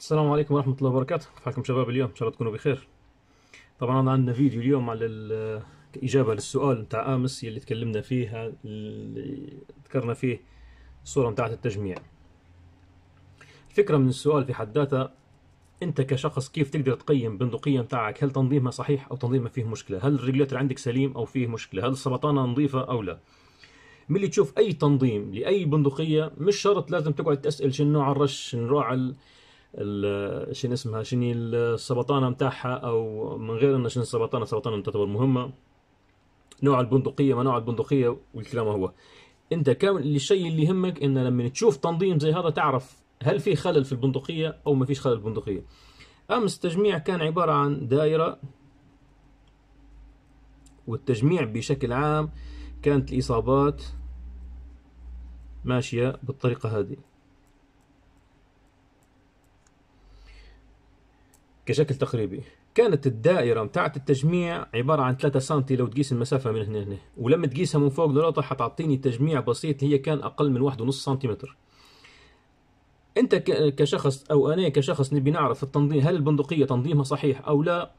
السلام عليكم ورحمة الله وبركاته كيف حالكم شباب اليوم إن شاء الله تكونوا بخير طبعا عندنا فيديو اليوم على إجابة للسؤال نتاع أمس اللي تكلمنا فيها اللي ذكرنا فيه الصورة نتاعت التجميع الفكرة من السؤال في حد ذاته أنت كشخص كيف تقدر تقيم بندقية نتاعك هل تنظيمها صحيح أو تنظيمها فيه مشكلة هل الريجليتر عندك سليم أو فيه مشكلة هل السرطانة نظيفة أو لا ملي تشوف أي تنظيم لأي بندقية مش شرط لازم تقعد تسأل شنو نوع الرش شنو نوع شنو اسمها شنو السبطانه نتاعها او من غير ان شنو السبطانه السبطانه تعتبر مهمه نوع البندقيه ما نوع البندقيه والكلام هو انت كامل الشيء اللي يهمك ان لما تشوف تنظيم زي هذا تعرف هل في خلل في البندقيه او ما فيش خلل في البندقيه امس التجميع كان عباره عن دائره والتجميع بشكل عام كانت الاصابات ماشيه بالطريقه هذه كشكل تقريبي كانت الدائرة متاعة التجميع عبارة عن 3 سم لو تقيس المسافة من هنا هنا ولما تقيسها من فوق لنقطة حتعطيني تجميع بسيط هي كان أقل من 1.5 سنتيمتر أنت كشخص أو أنا كشخص نبي نعرف التنظيم هل البندقية تنظيمها صحيح أو لا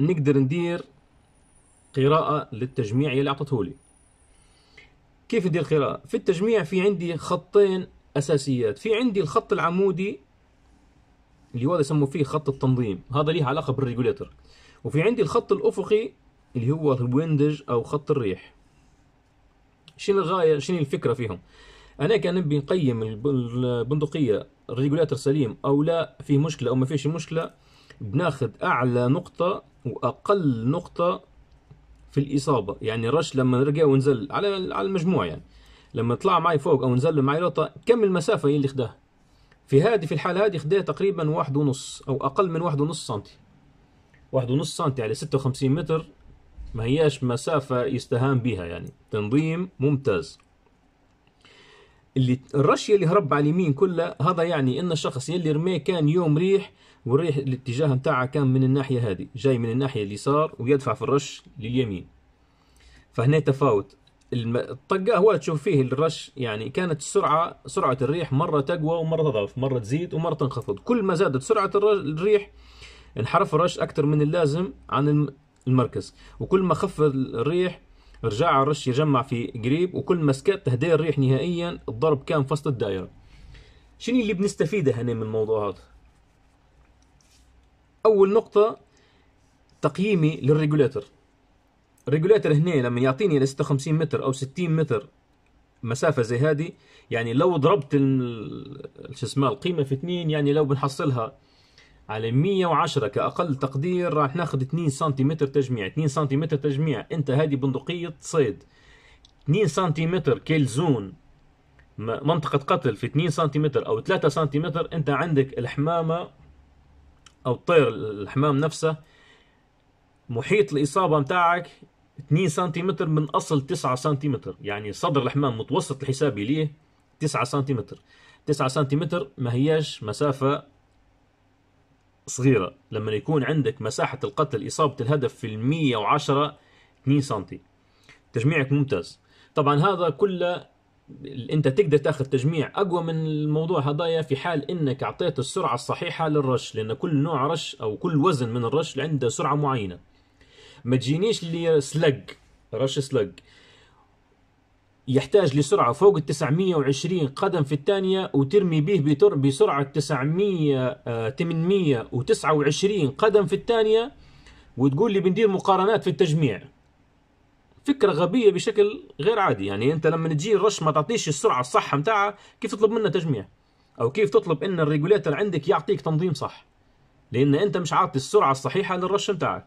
نقدر ندير قراءة للتجميع اللي أعطته لي كيف ندير قراءة؟ في التجميع في عندي خطين أساسيات في عندي الخط العمودي اللي هو يسموه فيه خط التنظيم هذا ليه علاقه بالريجوليتر وفي عندي الخط الافقي اللي هو الويندج او خط الريح شنو الغايه شنو الفكره فيهم انا كان نبي نقيم البندقيه الريجوليتر سليم او لا في مشكله او ما فيش مشكله بناخذ اعلى نقطه واقل نقطه في الاصابه يعني الرش لما نرجع ونزل على على المجموع يعني لما طلع معي فوق او نزل معي لقطه كم المسافه اللي خداها في هذه في الحالة هذه خديها تقريبا واحد ونص أو أقل من واحد ونص سنتي واحد ونص سنتي على ستة وخمسين متر ما هياش مسافة يستهان بها يعني تنظيم ممتاز اللي الرشية اللي هرب على اليمين كلها هذا يعني ان الشخص يلي رميه كان يوم ريح والريح الاتجاه متاعها كان من الناحية هذه جاي من الناحية اليسار ويدفع في الرش لليمين فهنا تفاوت الطقه هو تشوف فيه الرش يعني كانت السرعه سرعه الريح مره تقوى ومره تضعف مره تزيد ومره تنخفض كل ما زادت سرعه الريح انحرف الرش اكثر من اللازم عن المركز وكل ما خف الريح رجع الرش يجمع في قريب وكل ما سكت تهدي الريح نهائيا الضرب كان في وسط الدائره شنو اللي بنستفيده هنا من الموضوع هذا اول نقطه تقييمي للريجوليتر الريجوليتر هنا لما يعطيني ل 56 متر او 60 متر مسافه زي هذه يعني لو ضربت شو اسمه القيمه في 2 يعني لو بنحصلها على 110 كاقل تقدير راح ناخذ 2 سنتيمتر تجميع 2 سنتيمتر تجميع انت هذه بندقيه صيد 2 سنتيمتر كيلزون منطقة قتل في 2 سنتيمتر أو 3 سنتيمتر أنت عندك الحمامة أو الطير الحمام نفسه محيط الإصابة متاعك 2 سنتيمتر من اصل 9 سنتيمتر يعني صدر الحمام متوسط الحسابي ليه 9 سنتيمتر 9 سنتيمتر ما هياش مسافة صغيرة لما يكون عندك مساحة القتل إصابة الهدف في المية وعشرة 2 سنتي تجميعك ممتاز طبعا هذا كله انت تقدر تاخذ تجميع اقوى من الموضوع هدايا في حال انك اعطيت السرعه الصحيحه للرش لان كل نوع رش او كل وزن من الرش عنده سرعه معينه ما تجينيش اللي سلق رش سلق يحتاج لسرعة فوق ال 920 قدم في الثانية وترمي به بسرعة 900 829 آه، قدم في الثانية وتقول لي بندير مقارنات في التجميع فكرة غبية بشكل غير عادي يعني أنت لما تجي الرش ما تعطيش السرعة الصح متاعها كيف تطلب منا تجميع أو كيف تطلب أن الريجوليتر عندك يعطيك تنظيم صح لأن أنت مش عاطي السرعة الصحيحة للرش متاعك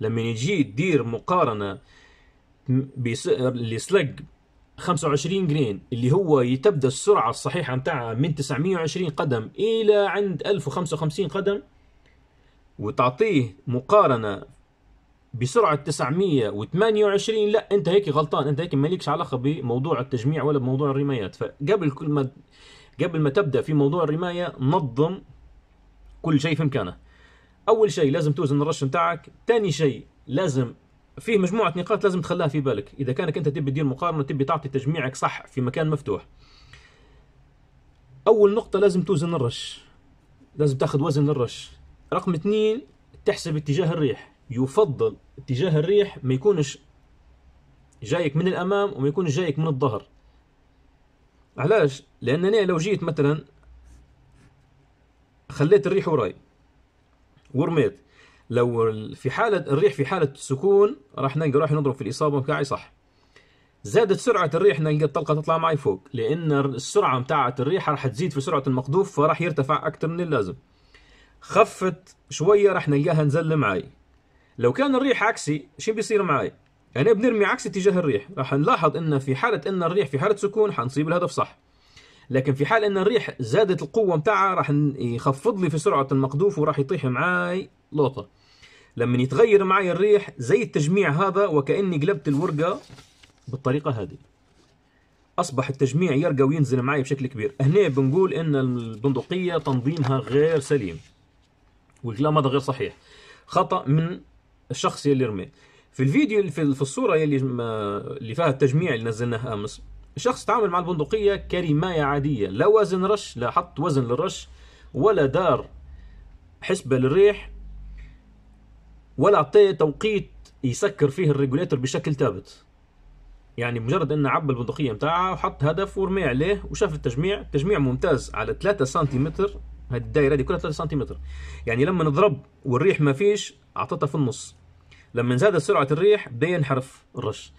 لما يجي تدير مقارنه لسلق 25 جرين اللي هو يتبدا السرعه الصحيحه متاعها من 920 قدم الى عند 1055 قدم وتعطيه مقارنه بسرعه 928 لا انت هيك غلطان انت هيك مالكش علاقه بموضوع التجميع ولا بموضوع الرمايات فقبل كل ما قبل ما تبدا في موضوع الرمايه نظم كل شيء في امكانه اول شيء لازم توزن الرش نتاعك ثاني شيء لازم فيه مجموعه نقاط لازم تخليها في بالك اذا كانك انت تبي تدير مقارنه تبي تعطي تجميعك صح في مكان مفتوح اول نقطه لازم توزن الرش لازم تاخذ وزن الرش رقم اثنين تحسب اتجاه الريح يفضل اتجاه الريح ما يكونش جايك من الامام وما يكونش جايك من الظهر علاش لانني لو جيت مثلا خليت الريح وراي ورميت لو في حالة الريح في حالة سكون راح نلقى راح نضرب في الإصابة بتاعي صح زادت سرعة الريح نلقى الطلقة تطلع معي فوق لأن السرعة بتاعة الريح راح تزيد في سرعة المقذوف فراح يرتفع أكثر من اللازم خفت شوية راح نلقاها نزل معي لو كان الريح عكسي شو بيصير معي أنا يعني بنرمي عكس اتجاه الريح راح نلاحظ أن في حالة أن الريح في حالة سكون حنصيب الهدف صح لكن في حال ان الريح زادت القوه متاعها راح يخفض لي في سرعه المقذوف وراح يطيح معاي لوطه لما يتغير معاي الريح زي التجميع هذا وكاني قلبت الورقه بالطريقه هذه اصبح التجميع يرقى وينزل معاي بشكل كبير هنا بنقول ان البندقيه تنظيمها غير سليم والكلام هذا غير صحيح خطا من الشخص يلي رمى في الفيديو في الصوره اللي آه، اللي فيها التجميع اللي نزلناه امس الشخص تعامل مع البندقية كرماية عادية لا وزن رش لا حط وزن للرش ولا دار حسبة للريح ولا اعطيه توقيت يسكر فيه الريجوليتر بشكل ثابت يعني مجرد انه عبى البندقيه متاعها وحط هدف ورمي عليه وشاف التجميع تجميع ممتاز على 3 سنتيمتر هذه الدائره دي كلها 3 سنتيمتر يعني لما نضرب والريح ما فيش اعطتها في النص لما زادت سرعه الريح بدا ينحرف الرش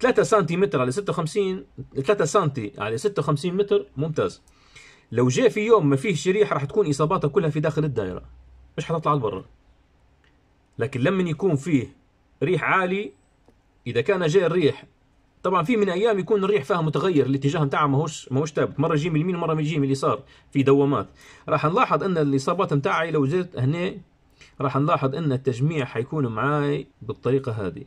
3 سنتيمتر على 56 3 سنتي على 56 متر ممتاز لو جاء في يوم ما فيهش شريحه راح تكون اصاباتها كلها في داخل الدائره مش حتطلع لبرا لكن لما يكون فيه ريح عالي اذا كان جاء الريح طبعا في من ايام يكون الريح فيها متغير الاتجاه نتاعها ماهوش ماهوش ثابت مره يجي من اليمين مره يجي من اليسار في دوامات راح نلاحظ ان الاصابات نتاعي لو جيت هنا راح نلاحظ ان التجميع حيكون معاي بالطريقه هذه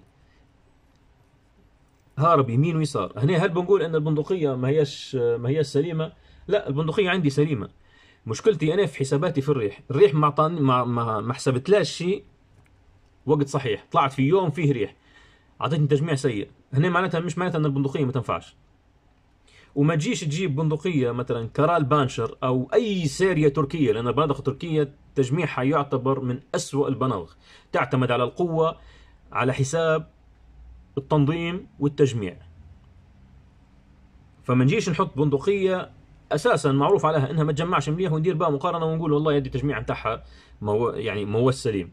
هارب يمين ويسار هنا هل بنقول ان البندقيه ما هيش ما هيش سليمه لا البندقيه عندي سليمه مشكلتي انا في حساباتي في الريح الريح ما عطاني ما ما, ما حسبتلاش شيء وقت صحيح طلعت في يوم فيه ريح اعطيتني تجميع سيء هنا معناتها مش معناتها ان البندقيه ما تنفعش وما تجيش تجيب بندقيه مثلا كرال بانشر او اي ساريه تركيه لان البنادق التركيه تجميعها يعتبر من اسوأ البنادق تعتمد على القوه على حساب التنظيم والتجميع فما نجيش نحط بندقيه اساسا معروف عليها انها ما تجمعش مليح وندير بها مقارنه ونقول والله يدي التجميع نتاعها مو يعني مو سليم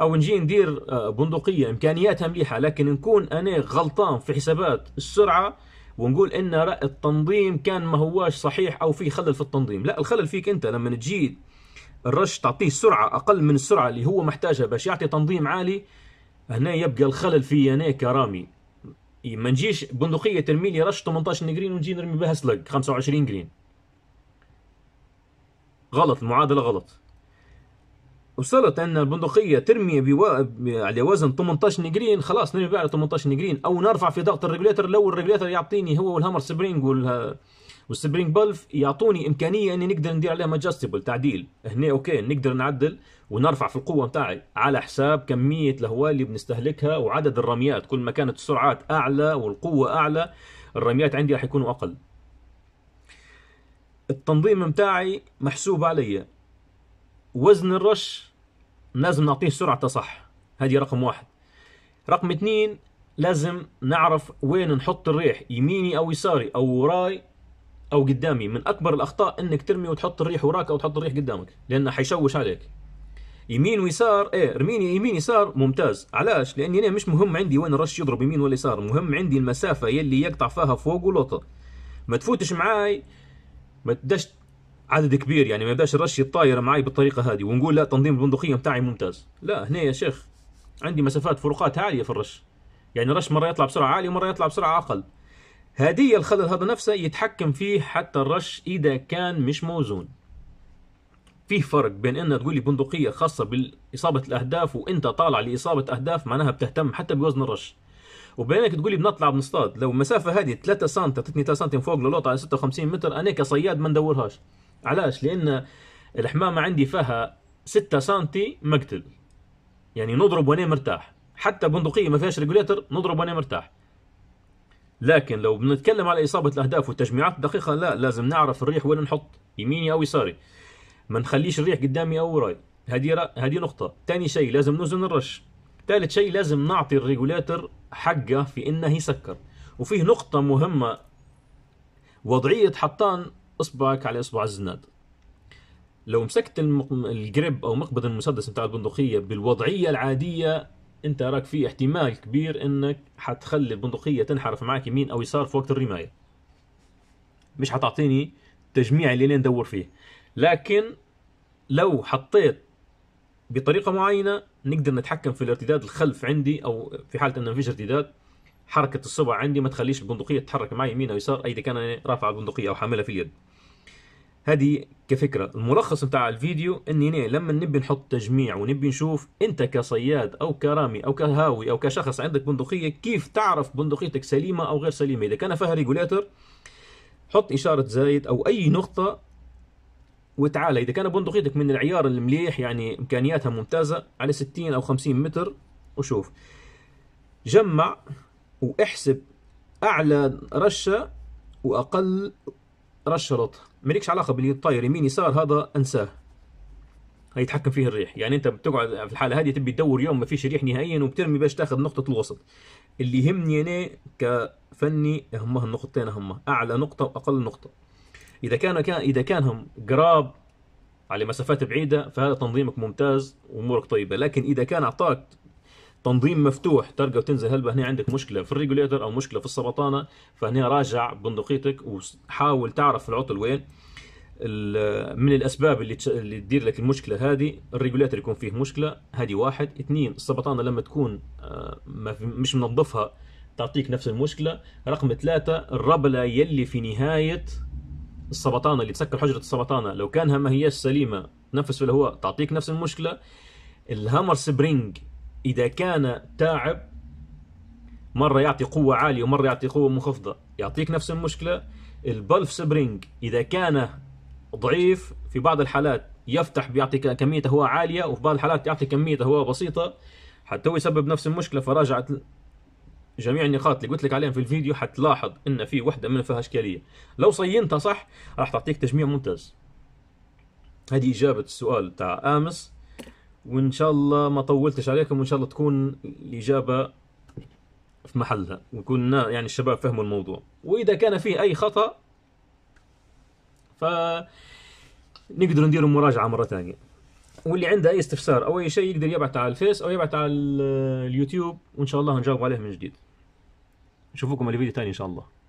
او نجي ندير آه، بندقيه امكانياتها مليحه لكن نكون انا غلطان في حسابات السرعه ونقول ان التنظيم كان ما هواش صحيح او في خلل في التنظيم لا الخلل فيك انت لما تجي الرش تعطيه سرعه اقل من السرعه اللي هو محتاجها باش يعطي تنظيم عالي هنا يبقى الخلل في انا كرامي ما نجيش بندقيه ترمي لي رش 18 جرين ونجي نرمي بها سلق 25 جرين غلط المعادله غلط وصلت ان البندقيه ترمي بو... على وزن 18 جرين خلاص نرمي بها على 18 جرين او نرفع في ضغط الريجوليتر لو الريجوليتر يعطيني هو والهامر سبرينج وال والسبرينج بلف يعطوني امكانيه اني نقدر ندير عليهم ادجستبل تعديل هنا اوكي نقدر نعدل ونرفع في القوه نتاعي على حساب كميه الهواء اللي بنستهلكها وعدد الرميات كل ما كانت السرعات اعلى والقوه اعلى الرميات عندي راح يكونوا اقل التنظيم متاعي محسوب عليا وزن الرش لازم نعطيه سرعته صح هذه رقم واحد رقم اثنين لازم نعرف وين نحط الريح يميني او يساري او وراي او قدامي من اكبر الاخطاء انك ترمي وتحط الريح وراك او تحط الريح قدامك لانه حيشوش عليك يمين ويسار ايه رميني يمين يسار ممتاز علاش لاني انا مش مهم عندي وين الرش يضرب يمين ولا يسار مهم عندي المسافه يلي يقطع فيها فوق ولوطه ما تفوتش معاي ما تدش عدد كبير يعني ما يبداش الرش يطاير معاي بالطريقه هذه ونقول لا تنظيم البندقيه بتاعي ممتاز لا هنا يا شيخ عندي مسافات فروقات عاليه في الرش يعني الرش مره يطلع بسرعه عاليه ومره يطلع بسرعه اقل هدية الخلل هذا نفسه يتحكم فيه حتى الرش إذا كان مش موزون في فرق بين ان تقول لي بندقيه خاصه باصابه الاهداف وانت طالع لاصابه اهداف معناها بتهتم حتى بوزن الرش وبينك تقول لي بنطلع بنصطاد لو المسافه هذه 3 سم تعطيني 3 سم فوق للوطه على 56 متر انا كصياد ما ندورهاش علاش لان الحمامه عندي فيها 6 سم مقتل يعني نضرب وانا مرتاح حتى بندقيه ما فيهاش ريجوليتر نضرب وانا مرتاح لكن لو بنتكلم على إصابة الأهداف والتجميعات الدقيقة لا لازم نعرف الريح وين نحط يميني أو يساري ما نخليش الريح قدامي أو وراي هذه هذه نقطة ثاني شيء لازم نوزن الرش ثالث شيء لازم نعطي الريجوليتر حقه في انه يسكر وفيه نقطة مهمة وضعية حطان اصبعك على اصبع الزناد لو مسكت الجريب او مقبض المسدس بتاع البندقية بالوضعية العادية انت راك في احتمال كبير انك حتخلي البندقيه تنحرف معك يمين او يسار في وقت الرمايه مش حتعطيني تجميع اللي انا ندور فيه لكن لو حطيت بطريقه معينه نقدر نتحكم في الارتداد الخلف عندي او في حاله انه ما فيش ارتداد حركه الصبع عندي ما تخليش البندقيه تتحرك معي يمين او يسار اذا كان انا رافع البندقيه او حاملها في اليد هذه كفكرة الملخص بتاع الفيديو اني لما نبي نحط تجميع ونبي نشوف انت كصياد او كرامي او كهاوي او كشخص عندك بندقية كيف تعرف بندقيتك سليمة او غير سليمة اذا كان فيها ريجوليتر حط اشارة زايد او اي نقطة وتعالى اذا كان بندقيتك من العيار المليح يعني امكانياتها ممتازة على 60 او 50 متر وشوف جمع واحسب اعلى رشة واقل راس شرط مالكش علاقه باللي يمين يسار هذا انساه هيتحكم فيه الريح يعني انت بتقعد في الحاله هذه تبي تدور يوم ما فيش ريح نهائيا وبترمي باش تاخذ نقطه الوسط اللي يهمني انا كفني هما النقطتين هما اعلى نقطه واقل نقطه اذا كان كان اذا كانهم قراب على مسافات بعيده فهذا تنظيمك ممتاز وامورك طيبه لكن اذا كان اعطاك تنظيم مفتوح ترقى وتنزل هلبة هنا عندك مشكله في الريجوليتر او مشكله في السبطانه فهنا راجع بندقيتك وحاول تعرف العطل وين من الاسباب اللي اللي تدير لك المشكله هذه الريجوليتر يكون فيه مشكله هذه واحد اثنين السبطانه لما تكون آه، مش منظفها تعطيك نفس المشكله رقم ثلاثة الربله يلي في نهايه السبطانه اللي تسكر حجره السبطانه لو كانها ما هياش سليمه تنفس في الهواء تعطيك نفس المشكله الهامر سبرينج إذا كان تاعب مرة يعطي قوة عالية ومرة يعطي قوة منخفضة يعطيك نفس المشكلة البلف سبرينج إذا كان ضعيف في بعض الحالات يفتح بيعطي كمية هواء عالية وفي بعض الحالات يعطي كمية هواء بسيطة حتى هو يسبب نفس المشكلة فراجعت جميع النقاط اللي قلت لك عليهم في الفيديو حتلاحظ ان في وحده من فيها اشكاليه لو صينتها صح راح تعطيك تجميع ممتاز هذه اجابه السؤال تاع امس وان شاء الله ما طولتش عليكم وان شاء الله تكون الاجابه في محلها ويكون يعني الشباب فهموا الموضوع واذا كان فيه اي خطا ف نقدر نديروا مراجعه مره ثانيه واللي عنده اي استفسار او اي شيء يقدر يبعث على الفيس او يبعث على اليوتيوب وان شاء الله نجاوب عليه من جديد نشوفكم على فيديو ثاني ان شاء الله